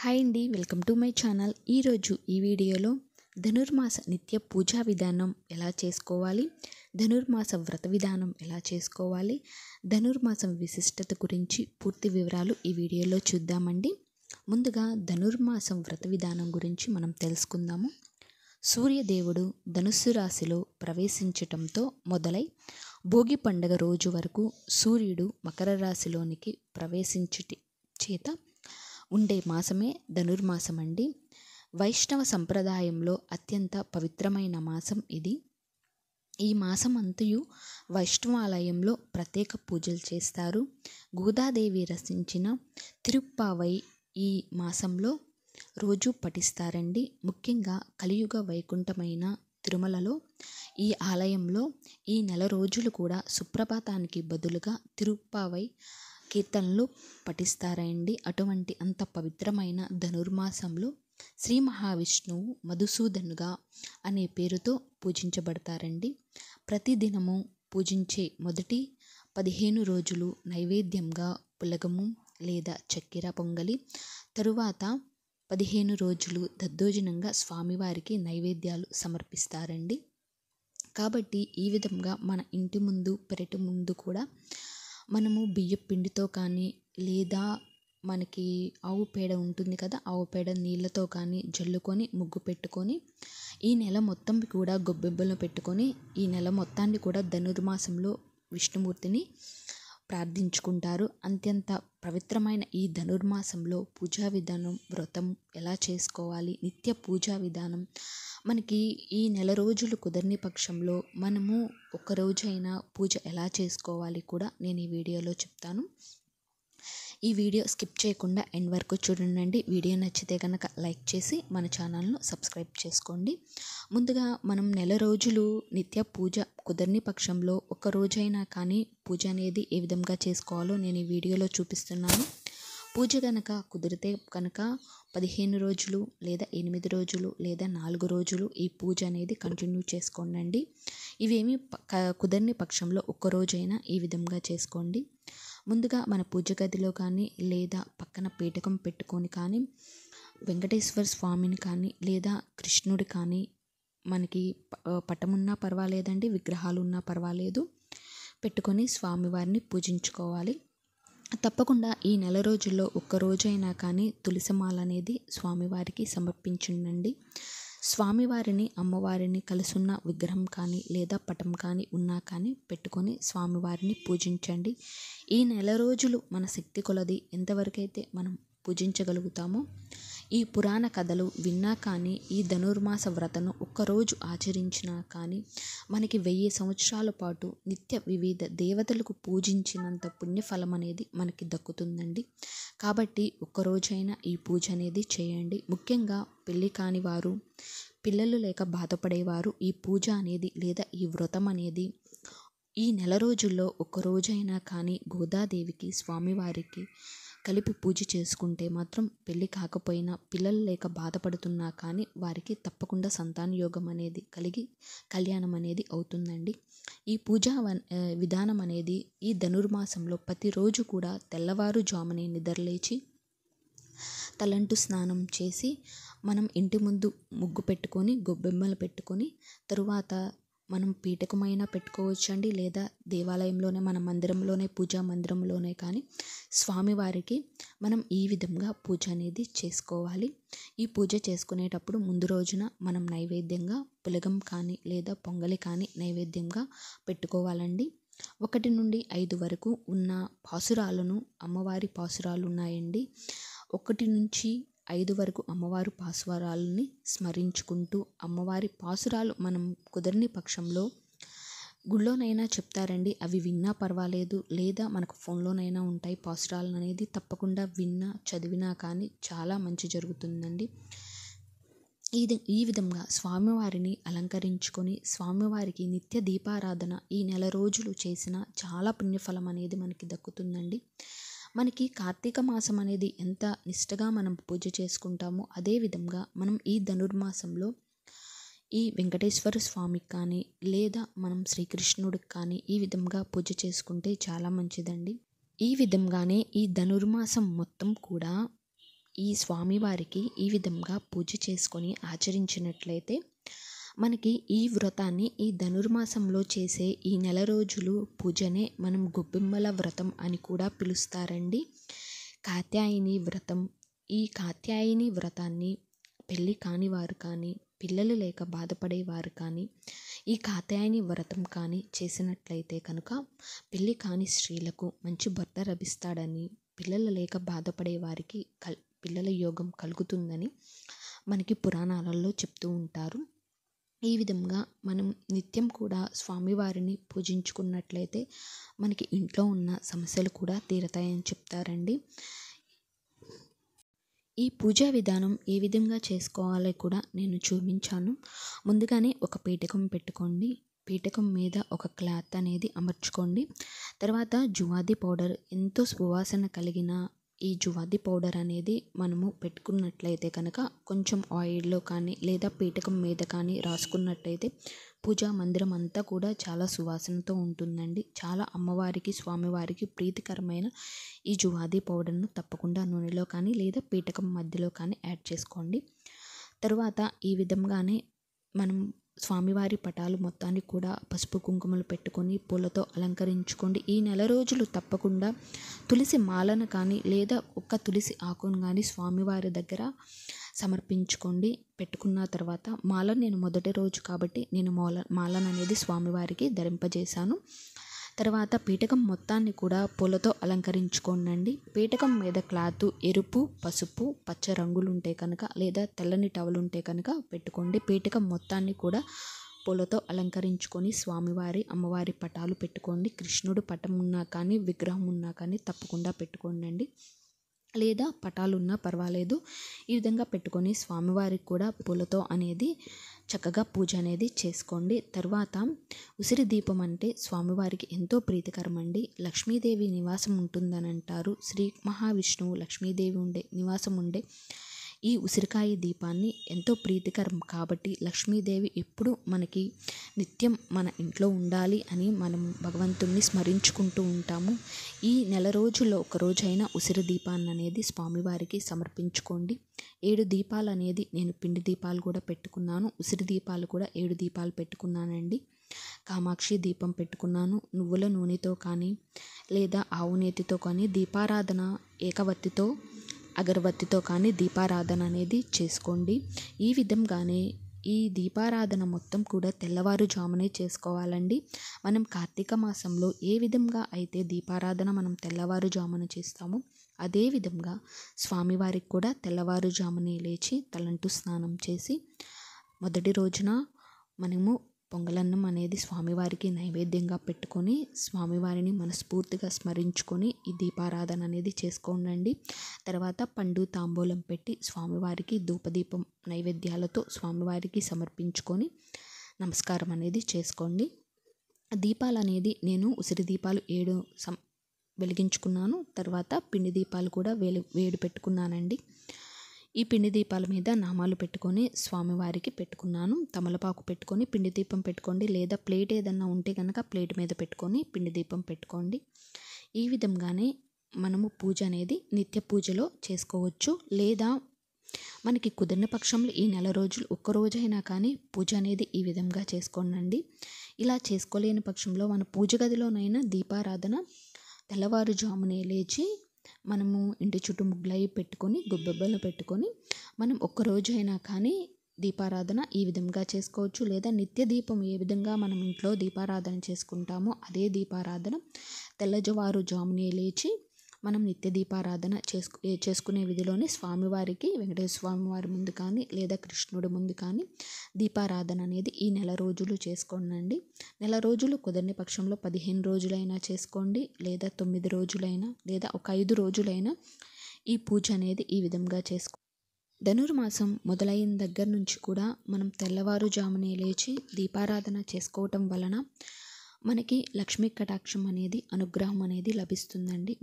hi అండి welcome to my channel ఈరోజు ఈ వీడియోలో ధనుర్మాస నిత్య పూజా విధానం ఎలా చేసుకోవాలి ధనుర్మాస వ్రత విధానం ఎలా చేసుకోవాలి ధనుర్మాసం విశిష్టత గురించి పూర్తి వివరాలు ఈ వీడియోలో చూద్దామండి ముందుగా ధనుర్మాసం వ్రత విధానం గురించి మనం తెలుసుకుందాము సూర్యదేవుడు ధనుస్సు రాశిలో ప్రవేశించటంతో మొదలై భోగి పండగ రోజు వరకు సూర్యుడు మకర రాశిలోనికి ప్రవేశించటి చేత ఉండే మాసమే ధనుర్మాసం అండి వైష్ణవ సంప్రదాయంలో అత్యంత పవిత్రమైన మాసం ఇది ఈ మాసం అంతయు వైష్ణవాలయంలో ప్రత్యేక పూజలు చేస్తారు గోదాదేవి రచించిన తిరుప్పావై ఈ మాసంలో రోజు పఠిస్తారండి ముఖ్యంగా కలియుగ వైకుంఠమైన తిరుమలలో ఈ ఆలయంలో ఈ నెల రోజులు కూడా సుప్రభాతానికి బదులుగా తిరుప్పావై కీర్తనలు పఠిస్తారండి అటువంటి అంత పవిత్రమైన ధనుర్మాసంలో శ్రీ మహావిష్ణువు మధుసూదనుగా అనే పేరుతో పూజించబడతారండి ప్రతిదినము పూజించే మొదటి పదిహేను రోజులు నైవేద్యంగా పులగము లేదా చక్కెర పొంగలి తరువాత పదిహేను రోజులు దద్దోజనంగా స్వామివారికి నైవేద్యాలు సమర్పిస్తారండి కాబట్టి ఈ విధంగా మన ఇంటి ముందు పెరటి ముందు కూడా మనము బియ్య పిండితో కానీ లేదా మనకి ఆవు పేడ ఉంటుంది కదా ఆవు పేడ నీళ్ళతో కానీ జల్లుకొని ముగ్గు పెట్టుకొని ఈ నెల మొత్తం కూడా గొబ్బెమ్మలు పెట్టుకొని ఈ నెల మొత్తాన్ని కూడా ధనుర్మాసంలో విష్ణుమూర్తిని ప్రార్థించుకుంటారు అత్యంత పవిత్రమైన ఈ ధనుర్మాసంలో పూజా విధానం వ్రతం ఎలా చేసుకోవాలి నిత్య పూజా విధానం మనకి ఈ నెల రోజులు కుదరని పక్షంలో మనము ఒక రోజైనా పూజ ఎలా చేసుకోవాలి కూడా నేను ఈ వీడియోలో చెప్తాను ఈ వీడియో స్కిప్ చేయకుండా ఎండ్ వరకు చూడండి వీడియో నచ్చితే కనుక లైక్ చేసి మన ఛానల్ను సబ్స్క్రైబ్ చేసుకోండి ముందుగా మనం నెల రోజులు నిత్య పూజ కుదరని పక్షంలో ఒక రోజైనా కానీ పూజ అనేది ఏ విధంగా చేసుకోవాలో నేను ఈ వీడియోలో చూపిస్తున్నాను పూజ కనుక కుదిరితే కనుక పదిహేను రోజులు లేదా ఎనిమిది రోజులు లేదా నాలుగు రోజులు ఈ పూజ అనేది కంటిన్యూ చేసుకోండి ఇవేమి కుదరని పక్షంలో ఒక్క ఈ విధంగా చేసుకోండి ముందుగా మన పూజ గదిలో కానీ లేదా పక్కన పీఠకం పెట్టుకొని కానీ వెంకటేశ్వర స్వామిని కానీ లేదా కృష్ణుడి కానీ మనకి పటమున్నా పర్వాలేదండి విగ్రహాలు ఉన్నా పర్వాలేదు పెట్టుకొని స్వామివారిని పూజించుకోవాలి తప్పకుండా ఈ నెల రోజుల్లో ఒక్కరోజైనా కానీ తులసిమాల అనేది స్వామివారికి సమర్పించిండండి స్వామివారిని అమ్మవారిని కలుసున్న విగ్రహం కానీ లేదా పటం కానీ ఉన్నా కానీ పెట్టుకొని స్వామివారిని పూజించండి ఈ నెల రోజులు మన శక్తి కొలది ఎంతవరకైతే మనం పూజించగలుగుతామో ఈ పురాణ కథలు విన్నా కానీ ఈ ధనుర్మాస వ్రతను ఒక్కరోజు ఆచరించినా కానీ మనకి వెయ్యి సంవత్సరాల పాటు నిత్య వివిధ దేవతలకు పూజించినంత పుణ్యఫలం అనేది మనకి దక్కుతుందండి కాబట్టి ఒక్కరోజైనా ఈ పూజ అనేది చేయండి ముఖ్యంగా పెళ్ళి కాని వారు పిల్లలు లేక బాధపడేవారు ఈ పూజ అనేది లేదా ఈ వ్రతం అనేది ఈ నెల రోజుల్లో ఒక్కరోజైనా కానీ గోదాదేవికి స్వామివారికి కలిపి పూజ చేసుకుంటే మాత్రం పెళ్ళి కాకపోయినా పిల్లలు లేక బాధపడుతున్నా కానీ వారికి తప్పకుండా సంతాన యోగం అనేది కలిగి కళ్యాణం అనేది అవుతుందండి ఈ పూజా విధానం అనేది ఈ ధనుర్మాసంలో ప్రతిరోజు కూడా తెల్లవారుజామునే నిద్రలేచి తలంటు స్నానం చేసి మనం ఇంటి ముందు ముగ్గు పెట్టుకొని గొబ్బెమ్మలు పెట్టుకొని తరువాత మనం పీఠకమైనా పెట్టుకోవచ్చు అండి లేదా దేవాలయంలోనే మన మందిరంలోనే పూజా మందిరంలోనే కానీ స్వామివారికి మనం ఈ విధంగా పూజ అనేది చేసుకోవాలి ఈ పూజ చేసుకునేటప్పుడు ముందు రోజున మనం నైవేద్యంగా పులగం కానీ లేదా పొంగలి కానీ నైవేద్యంగా పెట్టుకోవాలండి ఒకటి నుండి ఐదు వరకు ఉన్న పాసురాలను అమ్మవారి పాసురాలు ఉన్నాయండి ఒకటి నుంచి ఐదు వరకు అమ్మవారు పాసురాలని స్మరించుకుంటూ అమ్మవారి పాసురాలు మనం కుదరని పక్షంలో గుళ్ళోనైనా చెప్తారండి అవి విన్నా పర్వాలేదు లేదా మనకు ఫోన్లోనైనా ఉంటాయి పాసురాలు అనేది తప్పకుండా విన్నా చదివినా కానీ చాలా మంచి జరుగుతుందండి ఈ ఈ విధంగా స్వామివారిని అలంకరించుకొని స్వామివారికి నిత్య దీపారాధన ఈ నెల రోజులు చేసిన చాలా పుణ్యఫలం అనేది మనకి దక్కుతుందండి మనకి కార్తీక మాసం అనేది ఎంత నిష్టగా మనం పూజ చేసుకుంటామో అదేవిధంగా మనం ఈ ధనుర్మాసంలో ఈ వెంకటేశ్వర స్వామికి కానీ లేదా మనం శ్రీకృష్ణుడికి కానీ ఈ విధంగా పూజ చేసుకుంటే చాలా మంచిదండి ఈ విధంగానే ఈ ధనుర్మాసం మొత్తం కూడా ఈ స్వామివారికి ఈ విధంగా పూజ చేసుకొని ఆచరించినట్లయితే మనకి ఈ వ్రతాన్ని ఈ ధనుర్మాసంలో చేసే ఈ నెల రోజులు పూజనే మనం గొబ్బిమ్మల వ్రతం అని కూడా పిలుస్తారండి కాత్యాయని వ్రతం ఈ కాత్యాయని వ్రతాన్ని పెళ్ళి కాని వారు కానీ పిల్లలు లేక బాధపడేవారు కానీ ఈ కాత్యాయని వ్రతం కానీ చేసినట్లయితే కనుక పెళ్ళి కాని స్త్రీలకు మంచి భర్త లభిస్తాడని పిల్లలు లేక బాధపడే వారికి కల్ పిల్లల యోగం కలుగుతుందని మనకి పురాణాలలో చెప్తూ ఉంటారు ఈ విధంగా మనం నిత్యం కూడా స్వామివారిని పూజించుకున్నట్లయితే మనకి ఇంట్లో ఉన్న సమస్యలు కూడా తీరతాయని చెప్తారండి ఈ పూజా విధానం ఏ విధంగా చేసుకోవాలి కూడా నేను చూపించాను ముందుగానే ఒక పీఠకం పెట్టుకోండి పీఠకం మీద ఒక క్లాత్ అనేది అమర్చుకోండి తర్వాత జువాది పౌడర్ ఎంతో సువాసన కలిగిన ఈ జువాది పౌడర్ అనేది మనము పెట్టుకున్నట్లయితే కనుక కొంచెం ఆయిల్లో కానీ లేదా పీటకం మీద కానీ రాసుకున్నట్టయితే పూజా మందిరం అంతా కూడా చాలా సువాసనతో ఉంటుందండి చాలా అమ్మవారికి స్వామివారికి ప్రీతికరమైన ఈ జువాది పౌడర్ను తప్పకుండా నూనెలో కానీ లేదా పీటకం మధ్యలో కానీ యాడ్ చేసుకోండి తరువాత ఈ విధంగానే మనం స్వామివారి పటాలు మొత్తాన్ని కూడా పసుపు కుంకుమలు పెట్టుకొని పూలతో అలంకరించుకోండి ఈ నెల రోజులు తప్పకుండా తులసి మాలను కానీ లేదా ఒక్క తులసి ఆకును కానీ స్వామివారి దగ్గర సమర్పించుకోండి పెట్టుకున్న తర్వాత మాల నేను మొదటి రోజు కాబట్టి నేను మాల మాలను అనేది స్వామివారికి ధరింపజేశాను తర్వాత పీటకం మొత్తాన్ని కూడా పూలతో అలంకరించుకోనండి పీటకం మీద క్లాత్ ఎరుపు పసుపు పచ్చ రంగులు ఉంటే కనుక లేదా తెల్లని టవలు ఉంటే కనుక పెట్టుకోండి పీటకం మొత్తాన్ని కూడా పూలతో అలంకరించుకొని స్వామివారి అమ్మవారి పటాలు పెట్టుకోండి కృష్ణుడు పటం ఉన్నా కానీ విగ్రహం ఉన్నా కానీ తప్పకుండా పెట్టుకోండి లేదా పటాలున్నా పర్వాలేదు ఈ విధంగా పెట్టుకొని స్వామివారికి కూడా పూలతో అనేది చక్కగా పూజ అనేది చేసుకోండి తర్వాత ఉసిరి దీపం అంటే స్వామివారికి ఎంతో ప్రీతికరమండి లక్ష్మీదేవి నివాసం ఉంటుందని అంటారు శ్రీ మహావిష్ణువు లక్ష్మీదేవి ఉండే నివాసం ఉండే ఈ ఉసిరికాయ దీపాన్ని ఎంతో ప్రీతికరం కాబట్టి లక్ష్మీదేవి ఎప్పుడూ మనకి నిత్యం మన ఇంట్లో ఉండాలి అని మనం భగవంతుణ్ణి స్మరించుకుంటూ ఉంటాము ఈ నెల రోజుల్లో ఒకరోజైనా ఉసిరి దీపాన్ని అనేది స్వామివారికి సమర్పించుకోండి ఏడు దీపాలు అనేది నేను పిండి దీపాలు కూడా పెట్టుకున్నాను ఉసిరి దీపాలు కూడా ఏడు దీపాలు పెట్టుకున్నానండి కామాక్షి దీపం పెట్టుకున్నాను నువ్వుల నూనెతో కానీ లేదా ఆవు నేతితో కానీ దీపారాధన ఏకవత్తితో అగరబత్తితో కానీ దీపారాధన అనేది చేసుకోండి ఈ విధంగానే ఈ దీపారాధన మొత్తం కూడా తెల్లవారుజామునే చేసుకోవాలండి మనం కార్తీక మాసంలో ఏ విధంగా అయితే దీపారాధన మనం తెల్లవారుజామున చేస్తామో అదే విధంగా స్వామివారికి కూడా తెల్లవారుజామునే లేచి తలంటు స్నానం చేసి మొదటి రోజున మనము పొంగలన్నం అనేది స్వామివారికి నైవేద్యంగా పెట్టుకొని స్వామివారిని మనస్ఫూర్తిగా స్మరించుకొని ఈ దీపారాధన అనేది చేసుకోనండి తర్వాత పండు తాంబూలం పెట్టి స్వామివారికి ధూపదీపం నైవేద్యాలతో స్వామివారికి సమర్పించుకొని నమస్కారం అనేది చేసుకోండి దీపాలు అనేది నేను ఉసిరి దీపాలు ఏడు సం వెలిగించుకున్నాను తర్వాత పిండి దీపాలు కూడా వేలు వేడి పెట్టుకున్నానండి ఈ పిండి దీపాల మీద నామాలు పెట్టుకొని స్వామివారికి పెట్టుకున్నాను తమలపాకు పెట్టుకొని పిండి దీపం పెట్టుకోండి లేదా ప్లేట్ ఏదన్నా ఉంటే కనుక ప్లేట్ మీద పెట్టుకొని పిండి దీపం పెట్టుకోండి ఈ విధంగానే మనము పూజ అనేది నిత్య పూజలో చేసుకోవచ్చు లేదా మనకి కుదిరిన పక్షంలో ఈ నెల రోజులు ఒక్కరోజైనా కానీ పూజ అనేది ఈ విధంగా చేసుకోనండి ఇలా చేసుకోలేని పక్షంలో మన పూజ గదిలోనైనా దీపారాధన తెల్లవారుజామునే లేచి మనము ఇంటి చుట్టూ ముగ్గులై పెట్టుకొని గుబ్బెబ్బలు పెట్టుకొని మనం ఒక్క కానీ దీపారాధన ఈ విధంగా చేసుకోవచ్చు లేదా నిత్య దీపం ఏ విధంగా మనం ఇంట్లో దీపారాధన చేసుకుంటామో అదే దీపారాధన తెల్లజవారు జామునే లేచి మనం నిత్య దీపారాధన చేసుకు చేసుకునే విధిలోనే స్వామివారికి వెంకటేశ్వర స్వామి వారి ముందు కానీ లేదా కృష్ణుడి ముందు కానీ దీపారాధన అనేది ఈ నెల రోజులు చేసుకోనండి నెల రోజులు కుదరని పక్షంలో పదిహేను రోజులైనా చేసుకోండి లేదా తొమ్మిది రోజులైనా లేదా ఒక ఐదు రోజులైనా ఈ పూజ అనేది ఈ విధంగా చేసుకో ధనుర్మాసం మొదలైన దగ్గర నుంచి కూడా మనం తెల్లవారుజామునే లేచి దీపారాధన చేసుకోవటం వలన మనకి లక్ష్మీ కటాక్షం అనేది అనుగ్రహం అనేది లభిస్తుందండి